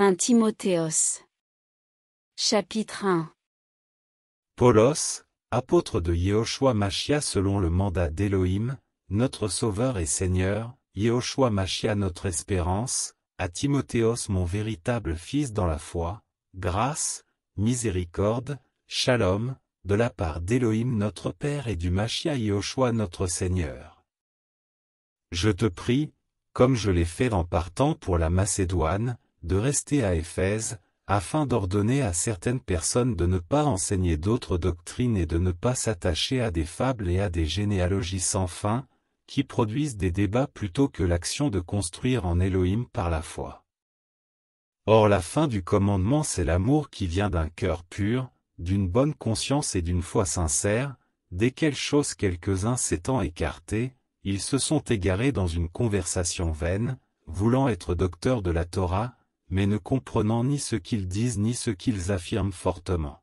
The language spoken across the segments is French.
1 Timothéos Chapitre 1 Polos, apôtre de Yehoshua Machia selon le mandat d'Élohim, notre Sauveur et Seigneur, Yehoshua Machia notre espérance, à Timothéos mon véritable fils dans la foi, grâce, miséricorde, shalom, de la part d'Élohim notre Père et du Machia Yehoshua notre Seigneur. Je te prie, comme je l'ai fait en partant pour la Macédoine, de rester à Éphèse, afin d'ordonner à certaines personnes de ne pas enseigner d'autres doctrines et de ne pas s'attacher à des fables et à des généalogies sans fin, qui produisent des débats plutôt que l'action de construire en Elohim par la foi. Or la fin du commandement c'est l'amour qui vient d'un cœur pur, d'une bonne conscience et d'une foi sincère, Dès desquelles choses quelques-uns s'étant écartés, ils se sont égarés dans une conversation vaine, voulant être docteurs de la Torah, mais ne comprenant ni ce qu'ils disent ni ce qu'ils affirment fortement.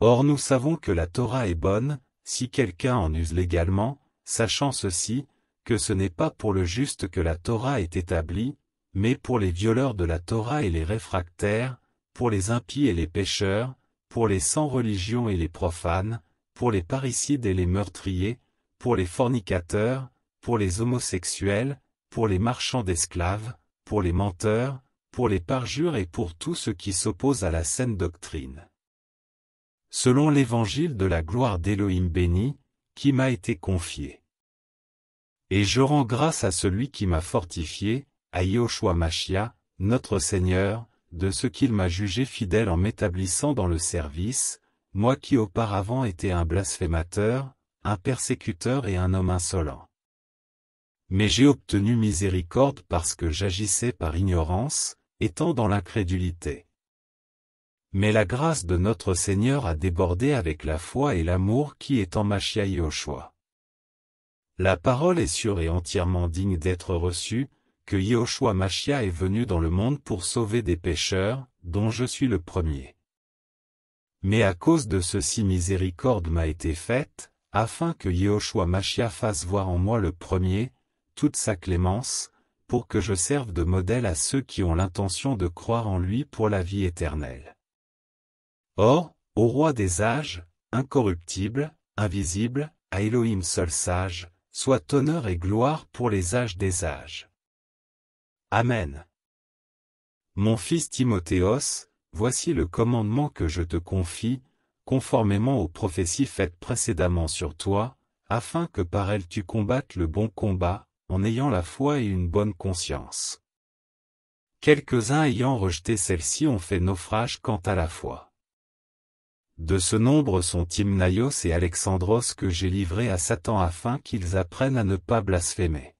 Or nous savons que la Torah est bonne, si quelqu'un en use légalement, sachant ceci, que ce n'est pas pour le juste que la Torah est établie, mais pour les violeurs de la Torah et les réfractaires, pour les impies et les pécheurs, pour les sans religion et les profanes, pour les parricides et les meurtriers, pour les fornicateurs, pour les homosexuels, pour les marchands d'esclaves, pour les menteurs, pour les parjures et pour tout ce qui s'oppose à la saine doctrine. Selon l'évangile de la gloire d'Élohim béni, qui m'a été confié. Et je rends grâce à celui qui m'a fortifié, à Yoshua Machia, notre Seigneur, de ce qu'il m'a jugé fidèle en m'établissant dans le service, moi qui auparavant étais un blasphémateur, un persécuteur et un homme insolent. Mais j'ai obtenu miséricorde parce que j'agissais par ignorance, étant dans l'incrédulité. Mais la grâce de notre Seigneur a débordé avec la foi et l'amour qui est en Machia choix. La parole est sûre et entièrement digne d'être reçue, que Yéhoshua Machia est venu dans le monde pour sauver des pécheurs, dont je suis le premier. Mais à cause de ceci miséricorde m'a été faite, afin que Yéhoshua Machia fasse voir en moi le premier, toute sa clémence, pour que je serve de modèle à ceux qui ont l'intention de croire en lui pour la vie éternelle. Or, au roi des âges, incorruptible, invisible, à Elohim seul sage, soit honneur et gloire pour les âges des âges. Amen. Mon fils Timothéos, voici le commandement que je te confie, conformément aux prophéties faites précédemment sur toi, afin que par elle tu combattes le bon combat, en ayant la foi et une bonne conscience. Quelques-uns ayant rejeté celle-ci ont fait naufrage quant à la foi. De ce nombre sont Timnaios et Alexandros que j'ai livrés à Satan afin qu'ils apprennent à ne pas blasphémer.